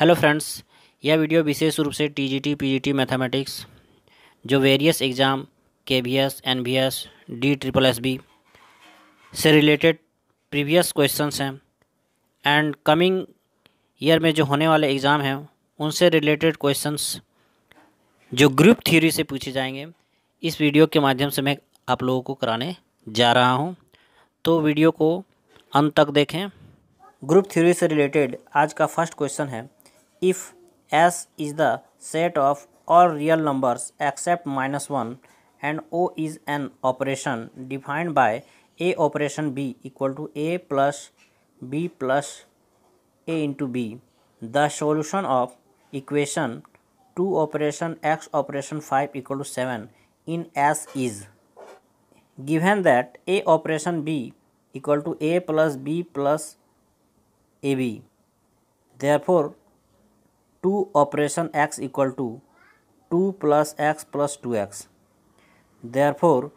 Hello friends यह video विशेष रूप से टीजीटी पीजीटी मैथमेटिक्स जो various exam B S D triple SB से रिलेटेड प्रीवियस क्वेश्चंस हैं एंड कमिंग ईयर में जो होने वाले एग्ज़ाम हैं उनसे रिलेटेड क्वेश्चंस जो ग्रुप थ्योरी से पूछे जाएंगे इस वीडियो के माध्यम से मैं आप लोगों को कराने जा रहा हूँ तो वीडियो को अंत तक देखें ग्रुप थ्योरी से रिलेटेड आज का फर्स्ट क्वेश्चन है if S is the set of all real numbers except minus 1 and O is an operation defined by A operation B equal to A plus B plus A into B, the solution of equation 2 operation X operation 5 equal to 7 in S is given that A operation B equal to A plus B plus AB. Therefore, 2 operation x equal to 2 plus x plus 2x. Therefore,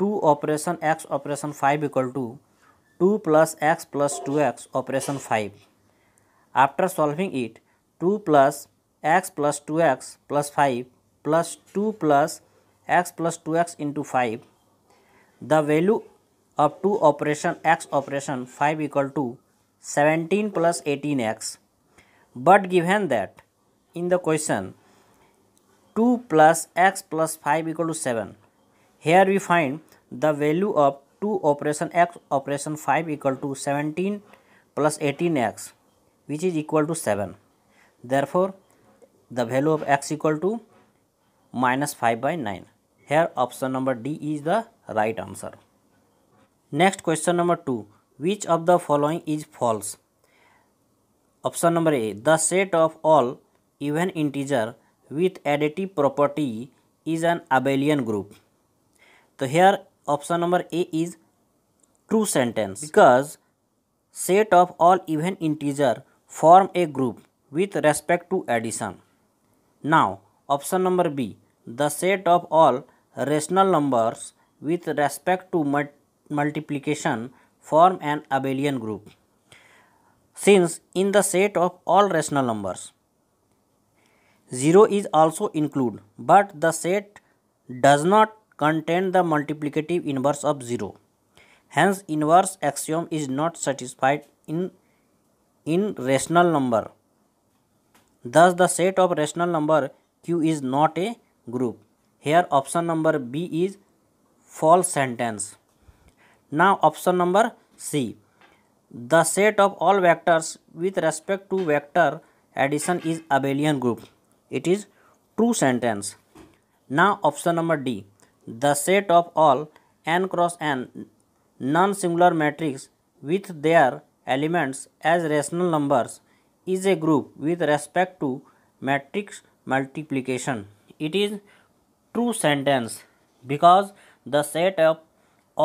2 operation x operation 5 equal to 2 plus x plus 2x operation 5. After solving it, 2 plus x plus 2x plus 5 plus 2 plus x plus 2x into 5. The value of 2 operation x operation 5 equal to 17 plus 18x. But given that in the question 2 plus x plus 5 equal to 7. Here we find the value of 2 operation x operation 5 equal to 17 plus 18x which is equal to 7. Therefore, the value of x equal to minus 5 by 9. Here option number D is the right answer. Next question number 2. Which of the following is false? Option number A. The set of all even integer with additive property is an abelian group. So here option number A is true sentence because set of all even integer form a group with respect to addition. Now option number B the set of all rational numbers with respect to multiplication form an abelian group since in the set of all rational numbers 0 is also included, but the set does not contain the multiplicative inverse of 0. Hence, inverse axiom is not satisfied in, in rational number. Thus, the set of rational number Q is not a group. Here, option number B is false sentence. Now, option number C. The set of all vectors with respect to vector addition is abelian group it is true sentence now option number d the set of all n cross n non singular matrix with their elements as rational numbers is a group with respect to matrix multiplication it is true sentence because the set of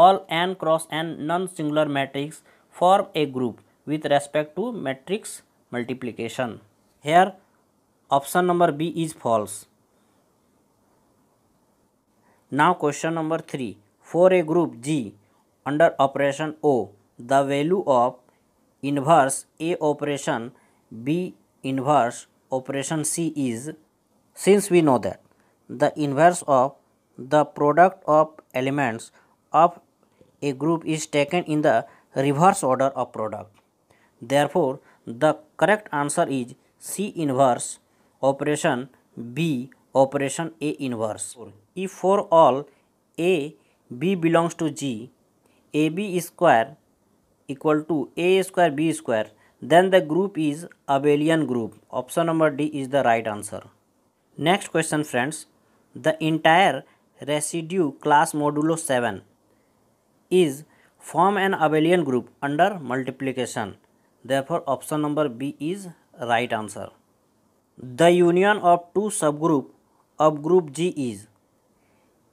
all n cross n non singular matrix form a group with respect to matrix multiplication here option number b is false now question number 3 for a group g under operation o the value of inverse a operation b inverse operation c is since we know that the inverse of the product of elements of a group is taken in the reverse order of product therefore the correct answer is c inverse operation B, operation A inverse. If for all A, B belongs to G, AB square equal to A square B square, then the group is abelian group. Option number D is the right answer. Next question friends, the entire residue class modulo 7 is form an abelian group under multiplication. Therefore option number B is right answer. The union of two subgroup of group G is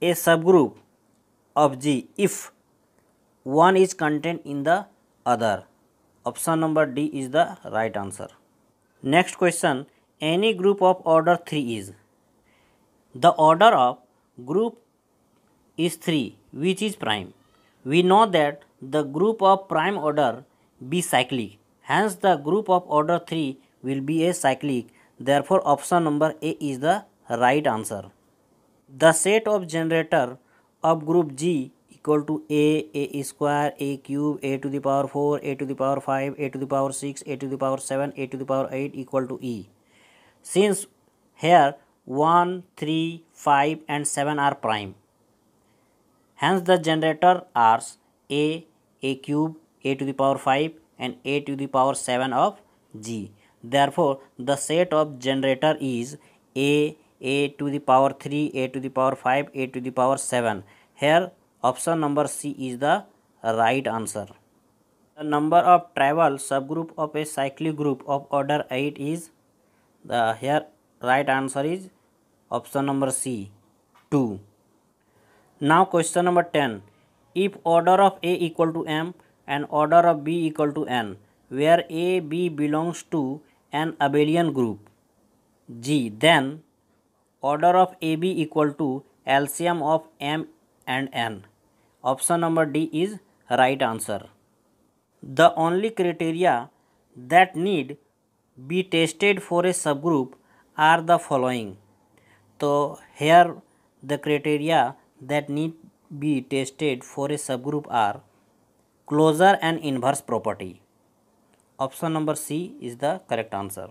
a subgroup of G if one is contained in the other. Option number D is the right answer. Next question, any group of order 3 is. The order of group is 3 which is prime. We know that the group of prime order be cyclic. Hence the group of order 3 will be a cyclic Therefore, option number A is the right answer. The set of generator of group G equal to A, A square, A cube, A to the power 4, A to the power 5, A to the power 6, A to the power 7, A to the power 8 equal to E. Since here 1, 3, 5 and 7 are prime. Hence the generator are A, A cube, A to the power 5 and A to the power 7 of G. Therefore, the set of generator is a a to the power 3, a to the power 5, a to the power 7. Here option number C is the right answer. The number of travel subgroup of a cyclic group of order 8 is the here right answer is option number C 2. Now question number 10. If order of A equal to M and order of B equal to N where A B belongs to an abelian group G, then order of AB equal to LCM of M and N. Option number D is right answer. The only criteria that need be tested for a subgroup are the following. So here the criteria that need be tested for a subgroup are closure and inverse property option number C is the correct answer.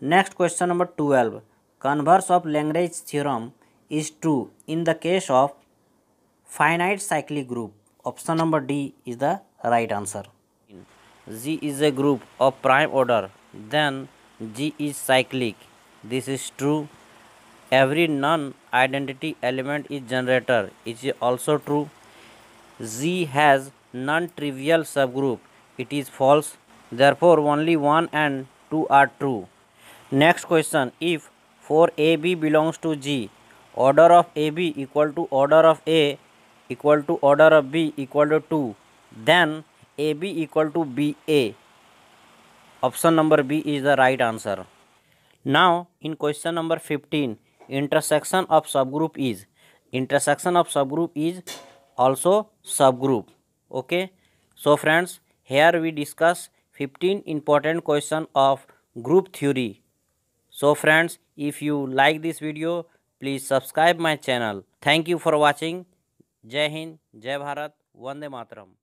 Next question number 12. Converse of Lagrange theorem is true in the case of finite cyclic group. Option number D is the right answer. G is a group of prime order then G is cyclic. This is true. Every non-identity element is generator It is also true. Z has non-trivial subgroup. It is false. Therefore, only 1 and 2 are true. Next question. If 4AB belongs to G, order of AB equal to order of A equal to order of B equal to 2, then AB equal to BA. Option number B is the right answer. Now, in question number 15, intersection of subgroup is. Intersection of subgroup is also subgroup. Okay. So, friends, here we discuss 15 important question of group theory. So friends, if you like this video, please subscribe my channel. Thank you for watching. Jai Hind, Jai Bharat, Vande Mataram.